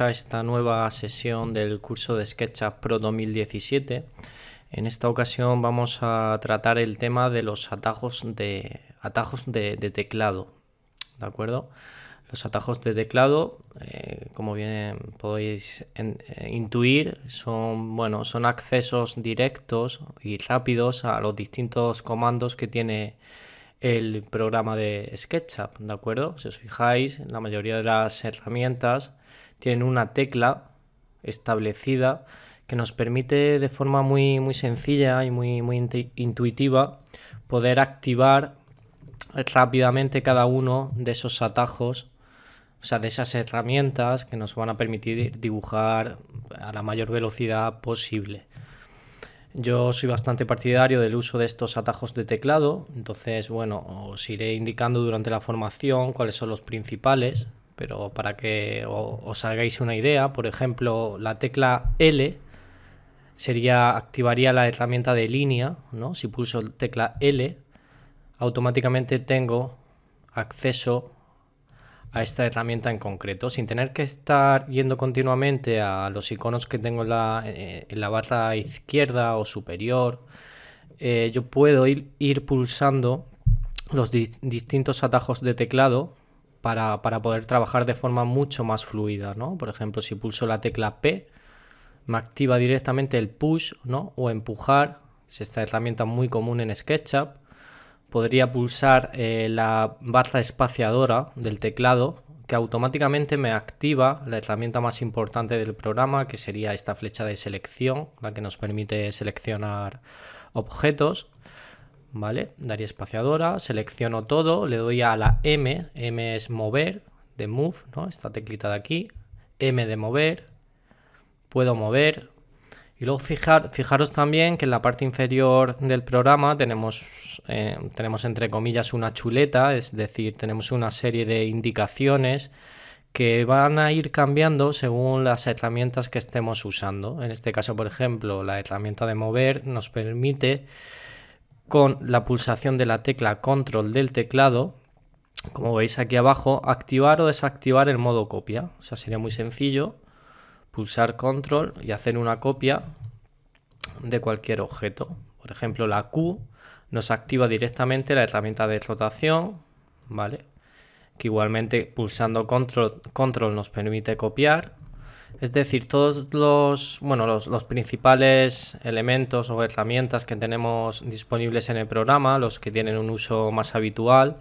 a esta nueva sesión del curso de SketchUp Pro 2017. En esta ocasión vamos a tratar el tema de los atajos de, atajos de, teclado, ¿de acuerdo? Los atajos de teclado, eh, como bien podéis eh, intuir, son, bueno, son accesos directos y rápidos a los distintos comandos que tiene el programa de SketchUp, ¿de acuerdo? Si os fijáis, la mayoría de las herramientas tienen una tecla establecida que nos permite de forma muy, muy sencilla y muy, muy intuitiva poder activar rápidamente cada uno de esos atajos, o sea, de esas herramientas que nos van a permitir dibujar a la mayor velocidad posible. Yo soy bastante partidario del uso de estos atajos de teclado, entonces, bueno, os iré indicando durante la formación cuáles son los principales, pero para que os hagáis una idea, por ejemplo, la tecla L sería activaría la herramienta de línea, ¿no? Si pulso tecla L, automáticamente tengo acceso a esta herramienta en concreto, sin tener que estar yendo continuamente a los iconos que tengo en la, eh, barra izquierda o superior. Eh, yo puedo ir, pulsando los distintos atajos de teclado para, poder trabajar de forma mucho más fluida, ¿no? Por ejemplo, si pulso la tecla P, me activa directamente el push, ¿no? O empujar, es esta herramienta muy común en SketchUp. Podría pulsar eh, la barra espaciadora del teclado, que automáticamente me activa la herramienta más importante del programa, que sería esta flecha de selección, la que nos permite seleccionar objetos. ¿vale? Daría espaciadora, selecciono todo, le doy a la M, M es mover, de move, ¿no? Esta teclita de aquí, M de mover, puedo mover. Y luego fijar, fijaros también que en la parte inferior del programa tenemos, eh, tenemos entre comillas una chuleta, es decir, tenemos una serie de indicaciones que van a ir cambiando según las herramientas que estemos usando. En este caso, por ejemplo, la herramienta de mover nos permite con la pulsación de la tecla control del teclado, como veis aquí abajo, activar o desactivar el modo copia. O sea, sería muy sencillo pulsar control y hacer una copia de cualquier objeto. Por ejemplo, la Q nos activa directamente la herramienta de rotación, ¿vale? Que igualmente pulsando control, control nos permite copiar es decir, todos los, bueno, los, principales elementos o herramientas que tenemos disponibles en el programa, los que tienen un uso más habitual,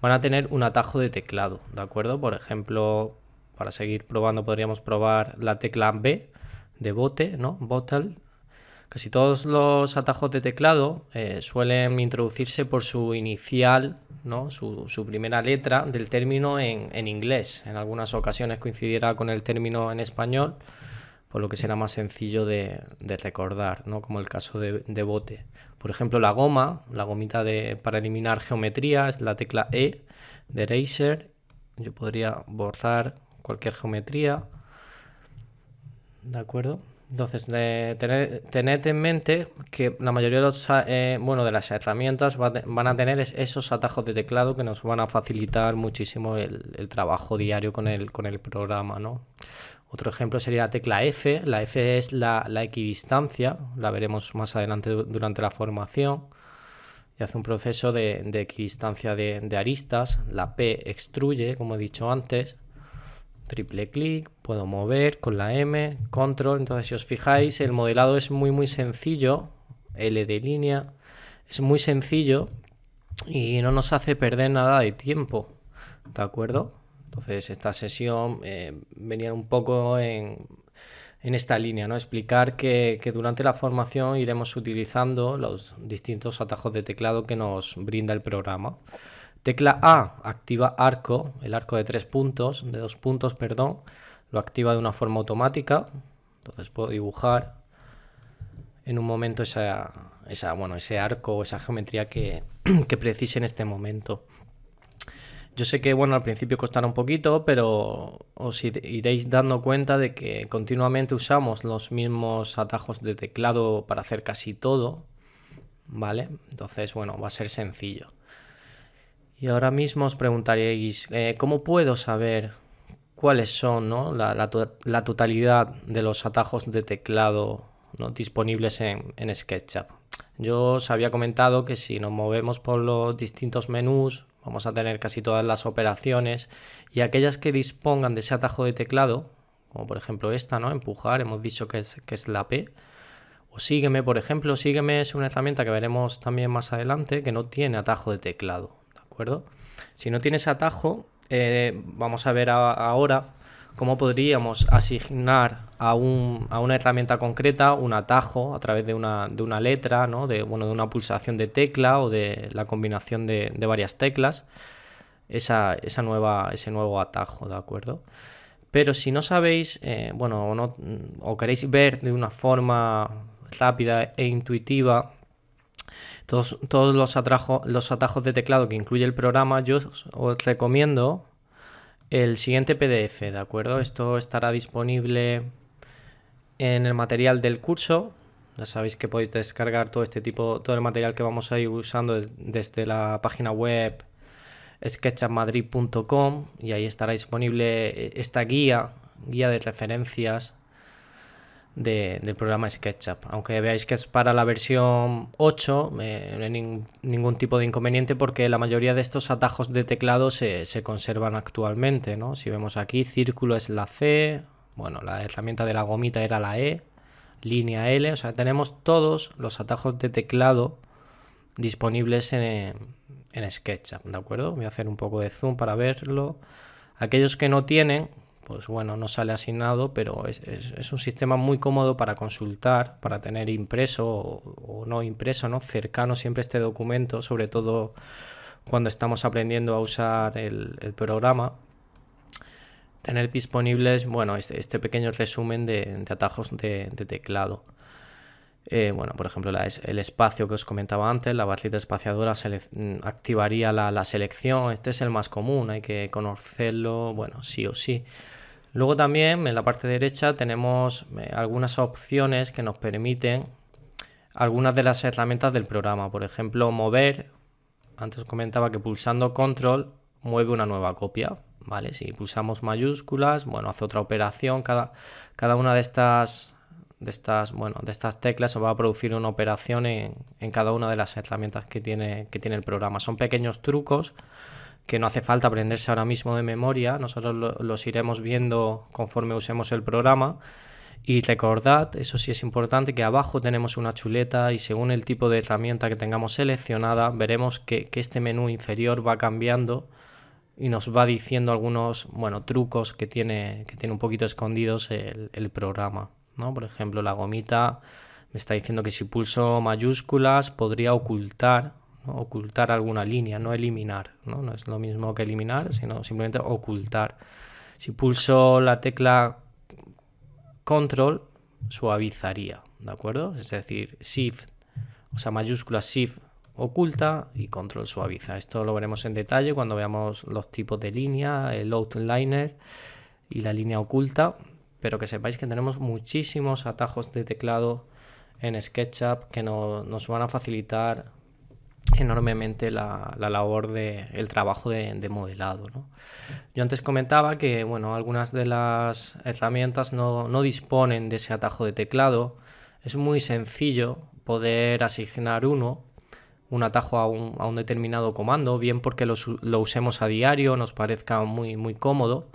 van a tener un atajo de teclado, ¿de acuerdo? Por ejemplo, para seguir probando podríamos probar la tecla B de bote, ¿no? Bottle, Casi todos los atajos de teclado eh, suelen introducirse por su inicial, su, primera letra del término en, inglés. En algunas ocasiones coincidirá con el término en español, por lo que será más sencillo de, recordar, ¿no? como el caso de, bote. Por ejemplo, la goma, la gomita de, para eliminar geometría es la tecla E de racer Yo podría borrar cualquier geometría. ¿De acuerdo? Entonces, tened, en mente que la mayoría de, los, eh, de las herramientas van a tener esos atajos de teclado que nos van a facilitar muchísimo el, trabajo diario con el, con el programa, ¿no? Otro ejemplo sería la tecla F. La F es la, equidistancia, la veremos más adelante durante la formación. Y hace un proceso de, de equidistancia de, de aristas. La P extruye, como he dicho antes triple clic, puedo mover con la M, control, entonces si os fijáis el modelado es muy muy sencillo, L de línea, es muy sencillo y no nos hace perder nada de tiempo, ¿de acuerdo? Entonces esta sesión eh, venía un poco en, esta línea, ¿no? Explicar que, que durante la formación iremos utilizando los distintos atajos de teclado que nos brinda el programa. Tecla A activa arco, el arco de tres puntos, de dos puntos, perdón, lo activa de una forma automática. Entonces puedo dibujar en un momento esa, esa bueno, ese arco o esa geometría que, que precise en este momento. Yo sé que bueno, al principio costará un poquito, pero os iréis dando cuenta de que continuamente usamos los mismos atajos de teclado para hacer casi todo, ¿vale? Entonces, bueno, va a ser sencillo. Y ahora mismo os preguntaréis, eh, ¿cómo puedo saber cuáles son la, totalidad de los atajos de teclado ¿no? disponibles en, en SketchUp? Yo os había comentado que si nos movemos por los distintos menús, vamos a tener casi todas las operaciones y aquellas que dispongan de ese atajo de teclado, como por ejemplo esta, ¿no? Empujar, hemos dicho que es, que es la P. O sígueme, por ejemplo, sígueme es una herramienta que veremos también más adelante que no tiene atajo de teclado, si no tienes atajo, eh, vamos a ver ahora cómo podríamos asignar a, una herramienta concreta un atajo a través de una, letra, de, una pulsación de tecla o de la combinación de, varias teclas, esa, nueva, ese nuevo atajo, ¿de acuerdo? Pero si no sabéis, eh, bueno, no, o queréis ver de una forma rápida e intuitiva todos, los, atrajo, los atajos de teclado que incluye el programa, yo os, recomiendo el siguiente PDF, ¿de acuerdo? Esto estará disponible en el material del curso. Ya sabéis que podéis descargar todo este tipo, todo el material que vamos a ir usando desde la página web sketchamadrid.com y ahí estará disponible eh, esta guía, guía de referencias del programa SketchUp. Aunque veáis que es para la versión 8, eh, no hay ningún tipo de inconveniente porque la mayoría de estos atajos de teclado se, conservan actualmente. ¿no? Si vemos aquí, círculo es la C, bueno, la herramienta de la gomita era la E, línea L, o sea, tenemos todos los atajos de teclado disponibles en, en SketchUp, ¿de acuerdo? Voy a hacer un poco de zoom para verlo. Aquellos que no tienen, pues bueno, no sale asignado, pero es, un sistema muy cómodo para consultar, para tener impreso o, no impreso, ¿no? Cercano siempre este documento, sobre todo cuando estamos aprendiendo a usar el, programa. Tener disponibles, bueno, este, este pequeño resumen de, atajos de, teclado. Eh, bueno, por ejemplo, el espacio que os comentaba antes, la barrita espaciadora mm, activaría la, selección. Este es el más común, hay que conocerlo, bueno, sí o sí. Luego también en la parte derecha tenemos eh, algunas opciones que nos permiten algunas de las herramientas del programa. Por ejemplo, mover. Antes comentaba que pulsando control mueve una nueva copia. ¿vale? Si pulsamos mayúsculas, bueno, hace otra operación. Cada, cada una de estas, de, estas, bueno, de estas teclas va a producir una operación en, en cada una de las herramientas que tiene, que tiene el programa. Son pequeños trucos que no hace falta aprenderse ahora mismo de memoria, nosotros los iremos viendo conforme usemos el programa. Y recordad, eso sí es importante, que abajo tenemos una chuleta y según el tipo de herramienta que tengamos seleccionada, veremos que, este menú inferior va cambiando y nos va diciendo algunos bueno, trucos que tiene, que tiene un poquito escondidos el, el programa. ¿no? Por ejemplo, la gomita me está diciendo que si pulso mayúsculas podría ocultar ocultar alguna línea, no eliminar. ¿no? es lo mismo que eliminar, sino simplemente ocultar. Si pulso la tecla control, suavizaría, ¿de acuerdo? Es decir, shift, o sea, mayúscula shift oculta y control suaviza. Esto lo veremos en detalle cuando veamos los tipos de línea, el outliner y la línea oculta, pero que sepáis que tenemos muchísimos atajos de teclado en SketchUp que nos van a facilitar enormemente la, labor de el trabajo de, modelado. ¿no? Yo antes comentaba que bueno, algunas de las herramientas no, no, disponen de ese atajo de teclado. Es muy sencillo poder asignar uno, un atajo a un, determinado comando, bien porque lo, lo, usemos a diario, nos parezca muy, muy cómodo,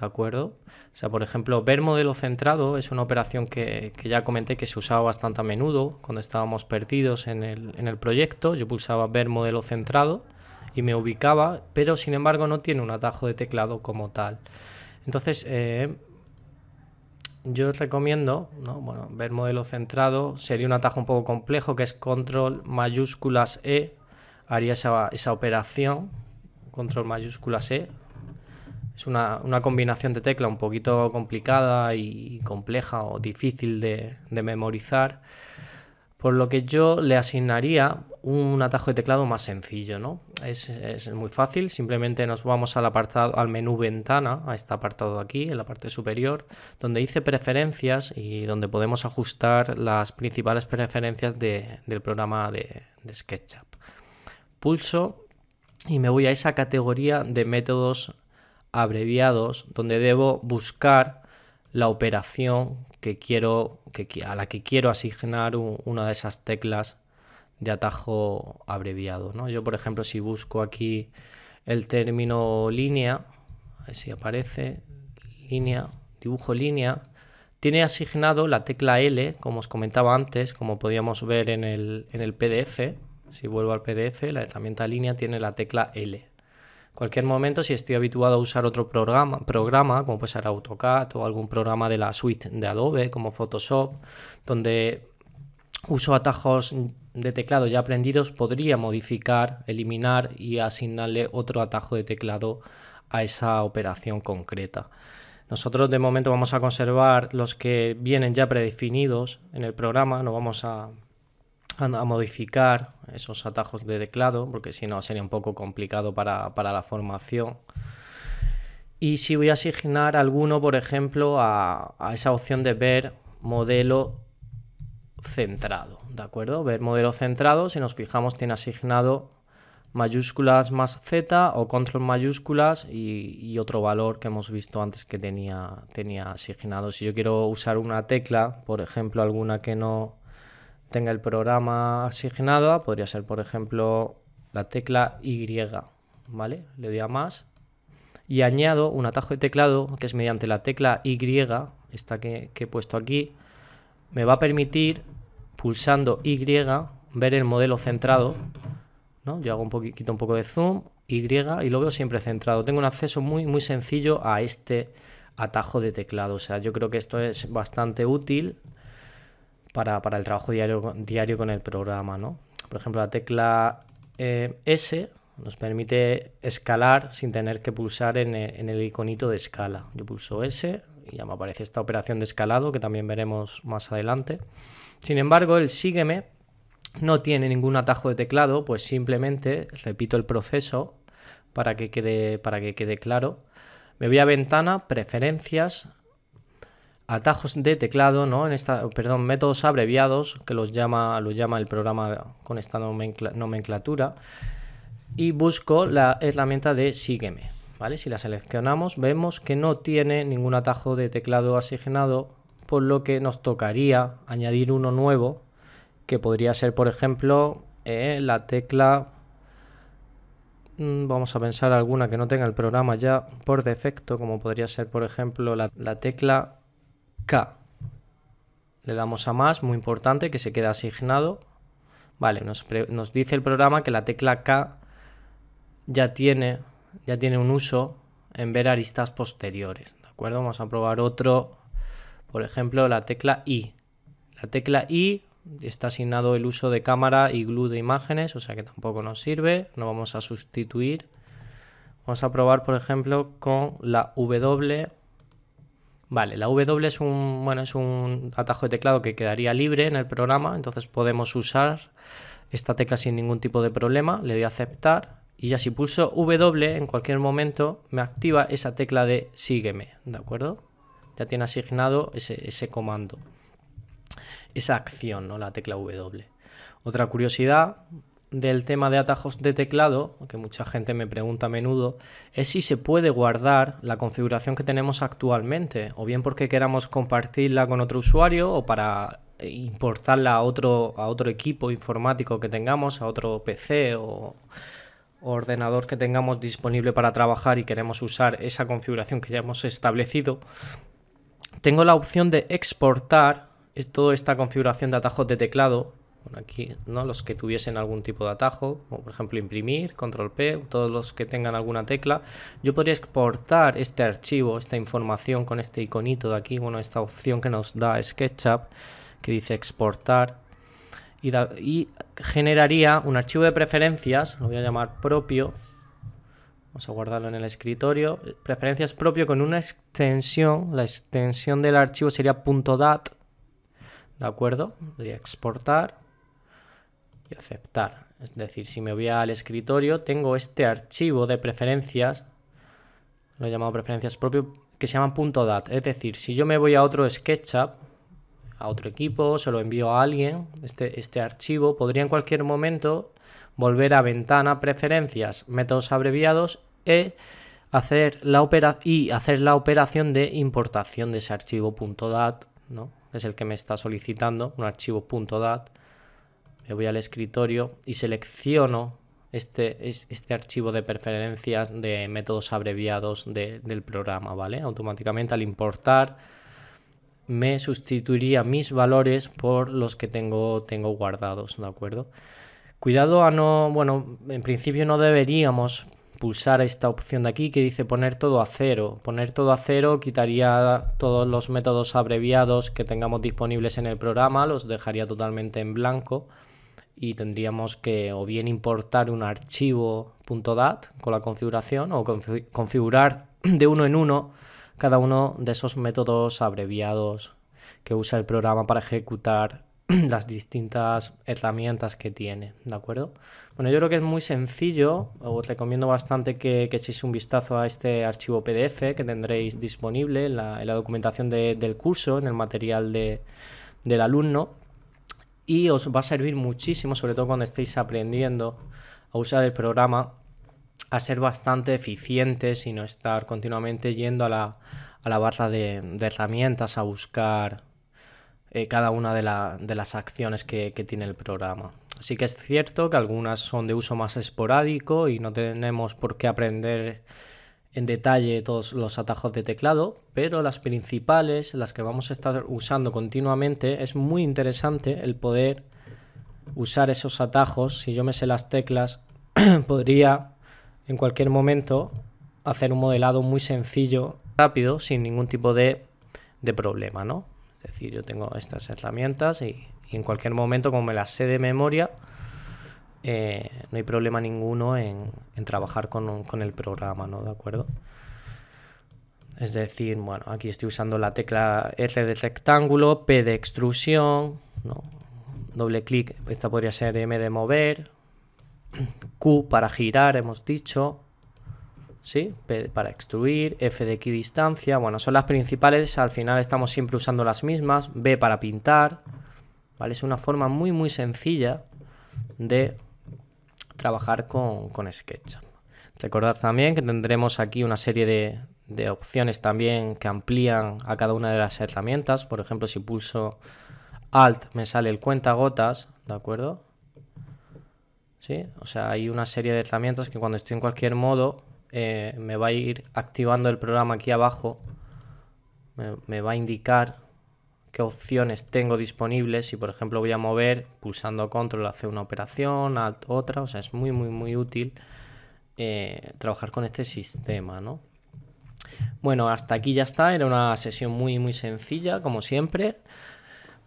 ¿de acuerdo? O sea, por ejemplo, ver modelo centrado es una operación que, ya comenté que se usaba bastante a menudo cuando estábamos perdidos en el, proyecto. Yo pulsaba ver modelo centrado y me ubicaba, pero sin embargo no tiene un atajo de teclado como tal. Entonces, eh, yo recomiendo, ver modelo centrado sería un atajo un poco complejo que es control mayúsculas E, haría esa, esa operación, control mayúsculas E, es una, combinación de tecla un poquito complicada y compleja o difícil de, memorizar, por lo que yo le asignaría un atajo de teclado más sencillo, ¿no? Es, muy fácil, simplemente nos vamos al apartado, al menú ventana, a este apartado aquí, en la parte superior, donde dice preferencias y donde podemos ajustar las principales preferencias de, del programa de, de SketchUp. Pulso y me voy a esa categoría de métodos abreviados donde debo buscar la operación que quiero, que, a la que quiero asignar una de esas teclas de atajo abreviado. ¿no? Yo, por ejemplo, si busco aquí el término línea, así si aparece, línea, dibujo línea, tiene asignado la tecla L, como os comentaba antes, como podíamos ver en el, en el PDF. Si vuelvo al PDF, la herramienta línea tiene la tecla L cualquier momento, si estoy habituado a usar otro programa, programa como puede ser AutoCAD o algún programa de la suite de Adobe como Photoshop, donde uso atajos de teclado ya aprendidos, podría modificar, eliminar y asignarle otro atajo de teclado a esa operación concreta. Nosotros de momento vamos a conservar los que vienen ya predefinidos en el programa, no vamos a a, modificar esos atajos de teclado, porque si no sería un poco complicado para, la formación. Y si voy a asignar alguno, por ejemplo, a, esa opción de ver modelo centrado, ¿de acuerdo? Ver modelo centrado, si nos fijamos, tiene asignado mayúsculas más Z o control mayúsculas y, y, otro valor que hemos visto antes que tenía, tenía asignado. Si yo quiero usar una tecla, por ejemplo, alguna que no tenga el programa asignado, podría ser por ejemplo la tecla Y, ¿vale? Le doy a más y añado un atajo de teclado que es mediante la tecla Y, esta que, he puesto aquí, me va a permitir pulsando Y ver el modelo centrado, ¿no? Yo hago un poquito un poco de zoom, Y y lo veo siempre centrado. Tengo un acceso muy muy sencillo a este atajo de teclado, o sea, yo creo que esto es bastante útil para, el trabajo diario, diario, con el programa, ¿no? Por ejemplo, la tecla eh, S nos permite escalar sin tener que pulsar en eh, el, en iconito de escala. Yo pulso S y ya me aparece esta operación de escalado que también veremos más adelante. Sin embargo, el sígueme no tiene ningún atajo de teclado, pues simplemente repito el proceso para que quede, para que quede claro. Me voy a ventana, preferencias, atajos de teclado, ¿no? En esta, perdón, métodos abreviados, que los llama, los llama el programa con esta nomenclatura. Y busco la herramienta de Sígueme. ¿Vale? Si la seleccionamos, vemos que no tiene ningún atajo de teclado asignado, por lo que nos tocaría añadir uno nuevo, que podría ser, por ejemplo, eh, la tecla... Mm, vamos a pensar alguna que no tenga el programa ya por defecto, como podría ser, por ejemplo, la tecla K. Le damos a más, muy importante, que se queda asignado. Vale, nos, dice el programa que la tecla K ya tiene, ya tiene un uso en ver aristas posteriores. ¿De acuerdo? Vamos a probar otro. Por ejemplo, la tecla I. La tecla I está asignado el uso de cámara y glue de imágenes, o sea que tampoco nos sirve. No vamos a sustituir. Vamos a probar, por ejemplo, con la W Vale, la W es un, bueno, es un atajo de teclado que quedaría libre en el programa, entonces podemos usar esta tecla sin ningún tipo de problema. Le doy a aceptar y ya si pulso W en cualquier momento me activa esa tecla de sígueme, ¿de acuerdo? Ya tiene asignado ese, ese comando, esa acción, ¿no? La tecla W. Otra curiosidad, del tema de atajos de teclado, que mucha gente me pregunta a menudo, es si se puede guardar la configuración que tenemos actualmente, o bien porque queramos compartirla con otro usuario o para importarla a otro, a otro equipo informático que tengamos, a otro PC o, ordenador que tengamos disponible para trabajar y queremos usar esa configuración que ya hemos establecido. Tengo la opción de exportar toda esta configuración de atajos de teclado aquí, ¿no? Los que tuviesen algún tipo de atajo, como por ejemplo imprimir, control P, todos los que tengan alguna tecla, yo podría exportar este archivo, esta información con este iconito de aquí, bueno, esta opción que nos da SketchUp, que dice exportar, y, y generaría un archivo de preferencias, lo voy a llamar propio, vamos a guardarlo en el escritorio, preferencias propio con una extensión, la extensión del archivo sería .dat, ¿de acuerdo? a exportar, y aceptar. Es decir, si me voy al escritorio, tengo este archivo de preferencias, lo he llamado preferencias propio, que se llama .dat. Es decir, si yo me voy a otro SketchUp, a otro equipo, se lo envío a alguien, este, este archivo, podría en cualquier momento volver a ventana, preferencias, métodos abreviados e hacer la opera y hacer la operación de importación de ese archivo .dat, ¿no? es el que me está solicitando, un archivo .dat, voy al escritorio y selecciono este, este archivo de preferencias de métodos abreviados del programa, ¿vale? Automáticamente al importar me sustituiría mis valores por los que tengo, tengo guardados, ¿de acuerdo? Cuidado a no, bueno, en principio no deberíamos pulsar esta opción de aquí que dice poner todo a cero. Poner todo a cero quitaría todos los métodos abreviados que tengamos disponibles en el programa, los dejaría totalmente en blanco y tendríamos que o bien importar un archivo .dat con la configuración o configurar de uno en uno cada uno de esos métodos abreviados que usa el programa para ejecutar las distintas herramientas que tiene, ¿de acuerdo? Bueno, yo creo que es muy sencillo, os recomiendo bastante que, que echéis un vistazo a este archivo PDF que tendréis disponible en la, documentación del curso, en el material de, del alumno y os va a servir muchísimo, sobre todo cuando estéis aprendiendo a usar el programa, a ser bastante eficientes y no estar continuamente yendo a la, barra de, herramientas a buscar eh, cada una de, las acciones que, que tiene el programa. Así que es cierto que algunas son de uso más esporádico y no tenemos por qué aprender en detalle todos los atajos de teclado, pero las principales, las que vamos a estar usando continuamente, es muy interesante el poder usar esos atajos. Si yo me sé las teclas, podría en cualquier momento hacer un modelado muy sencillo, rápido, sin ningún tipo de, problema, ¿no? Es decir, yo tengo estas herramientas y, y en cualquier momento, como me las sé de memoria, eh, no hay problema ninguno en, trabajar con, el programa, ¿no? ¿De acuerdo? Es decir, bueno, aquí estoy usando la tecla R de rectángulo, P de extrusión, ¿no? doble clic, esta podría ser M de mover, Q para girar, hemos dicho, ¿sí? P para extruir, F de distancia bueno, son las principales, al final estamos siempre usando las mismas, B para pintar, ¿vale? Es una forma muy, muy sencilla de trabajar con, con SketchUp. Recordad también que tendremos aquí una serie de, opciones también que amplían a cada una de las herramientas. Por ejemplo, si pulso Alt me sale el cuentagotas, ¿de acuerdo? ¿Sí? O sea, hay una serie de herramientas que cuando estoy en cualquier modo eh, me va a ir activando el programa aquí abajo. me va a indicar qué opciones tengo disponibles. Si por ejemplo voy a mover, pulsando control hace una operación, alt otra, o sea, es muy, muy, muy útil eh, trabajar con este sistema, Bueno, hasta aquí ya está, era una sesión muy, muy sencilla, como siempre,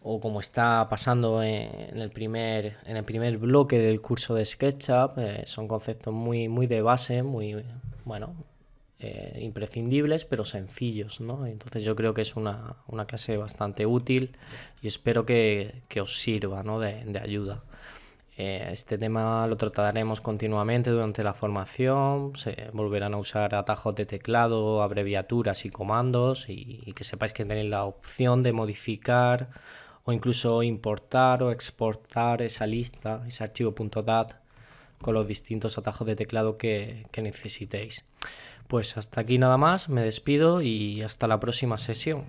o como está pasando en el primer, en el primer bloque del curso de SketchUp, eh, son conceptos muy, muy de base, muy, bueno, eh, imprescindibles, pero sencillos, ¿no? Entonces yo creo que es una, clase bastante útil y espero que, os sirva, ¿no? de, ayuda. Eh, este tema lo trataremos continuamente durante la formación, se volverán a usar atajos de teclado, abreviaturas y comandos y, que sepáis que tenéis la opción de modificar o incluso importar o exportar esa lista, ese archivo .dat con los distintos atajos de teclado que, que necesitéis. Pues hasta aquí nada más, me despido y hasta la próxima sesión.